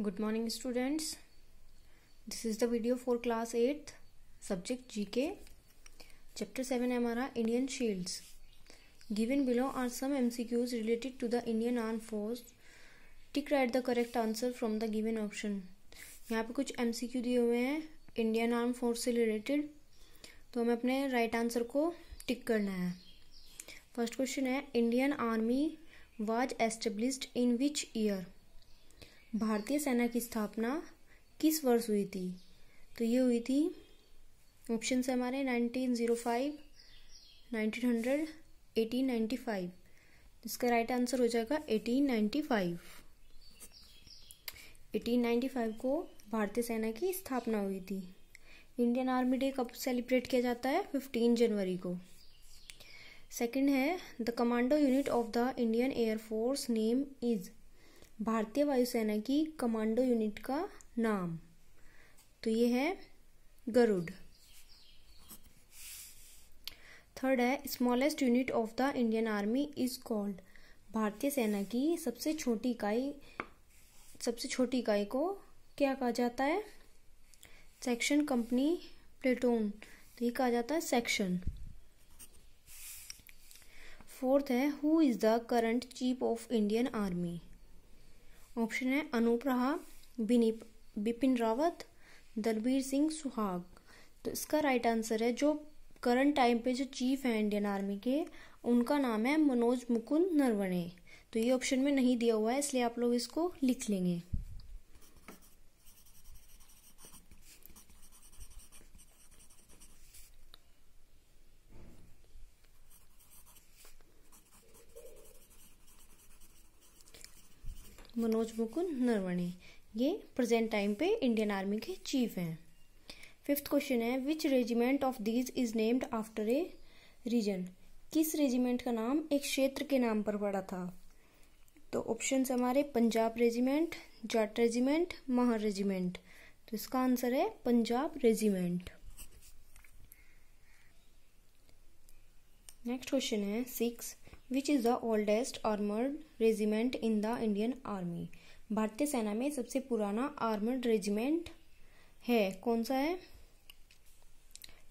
good morning students this is the video for class eighth subject G K chapter seven है हमारा Indian shields given below are some M C Qs related to the Indian arm force tick right the correct answer from the given option यहाँ पे कुछ M C Q दिए हुए हैं Indian arm force से related तो हमें अपने राइट right आंसर को टिक करना है फर्स्ट क्वेश्चन है Indian army was established in which year भारतीय सेना की स्थापना किस वर्ष हुई थी तो ये हुई थी ऑप्शन से हमारे 1905, 1900, 1895 इसका राइट आंसर हो जाएगा 1895 1895 को भारतीय सेना की स्थापना हुई थी इंडियन आर्मी डे कब सेलिब्रेट किया जाता है 15 जनवरी को सेकंड है the commando unit of the Indian air force name is भारतीय वायुसेना की कमांडो यूनिट का नाम तो ये है गरुड़ थर्ड है smallest unit of the Indian army is called भारतीय सेना की सबसे छोटी इकाई सबसे छोटी इकाई को क्या कहा जाता है सेक्शन कंपनी प्लेटोन तो ये कहा जाता है सेक्शन फोर्थ है who is the current chief of Indian army option है अनूप रहा बिपिन रावत दलबीर सिंह सुहाग तो इसका राइट आंसर है जो करंट टाइम पे जो चीफ है इंडियन आर्मी के उनका नाम है मनोज मुकुंद नरवणे तो ये ऑप्शन में नहीं दिया हुआ है इसलिए आप लोग इसको लिख लेंगे मनोज मुकुंद नरवणे ये प्रेजेंट टाइम पे इंडियन आर्मी के चीफ हैं फिफ्थ क्वेश्चन है which regiment of these is named after a region किस रेजिमेंट का नाम एक क्षेत्र के नाम पर पड़ा था तो ऑप्शन हमारे Punjab regiment Jat regiment Mahar regiment तो इसका आंसर है पंजाब रेजिमेंट नेक्स्ट क्वेश्चन है six which is the oldest armoured regiment in the Indian army भारतीय सेना में सबसे पुराना आर्मर्ड रेजिमेंट है कौन सा है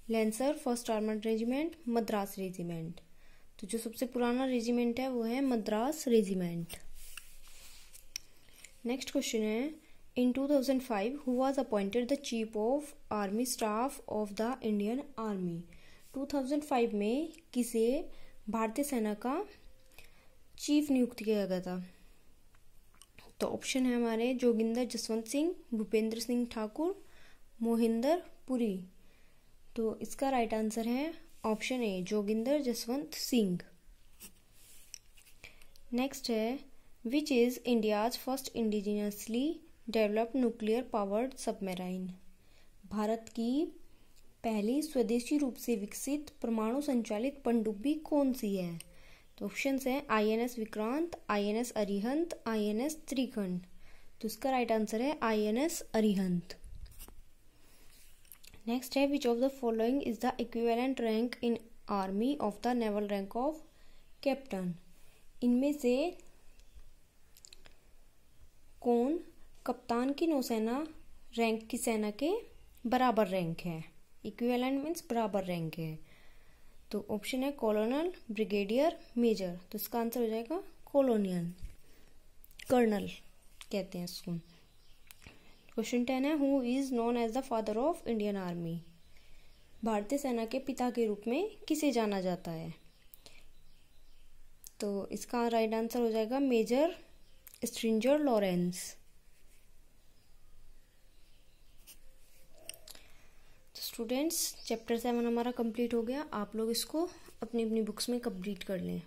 lancer first armoured regiment Madras regiment तो जो सबसे पुराना रेजिमेंट है वो है मद्रास रेजिमेंट नेक्स्ट क्वेश्चन है in 2005 who was appointed the chief of army staff of the Indian army 2005 में किसे भारतीय सेना का चीफ नियुक्त किया गया था तो ऑप्शन है हमारे जोगिंदर जसवंत सिंह भूपेंद्र सिंह ठाकुर मोहिंदर पुरी तो इसका राइट आंसर है option A Joginder Jaswant Singh next है which is India's first indigenously developed nuclear powered submarine Bharat की पहली स्वदेशी रूप से विकसित परमाणु संचालित पनडुब्बी कौन सी है तो ऑप्शन है I N S Vikrant I N S Arihant I N S Trikhand तो इसका राइट आंसर है I N S Arihant next है which of the following is the equivalent rank in army of the naval rank of captain इनमें से कौन कप्तान की नौसेना रैंक की सेना के बराबर रैंक है इक्विवेलेंट मीन्स बराबर रैंक तो है तो ऑप्शन है कॉलोनल ब्रिगेडियर मेजर तो इसका आंसर हो जाएगा कॉलोनियल कर्नल कहते हैं इसको क्वेश्चन टेन है who is known as the father of Indian army भारतीय सेना के पिता के रूप में किसे जाना जाता है तो इसका राइट आंसर हो जाएगा major Stringer Lawrence students chapter seven हमारा कंप्लीट हो गया आप लोग इसको अपनी अपनी बुक्स में कंप्लीट कर लें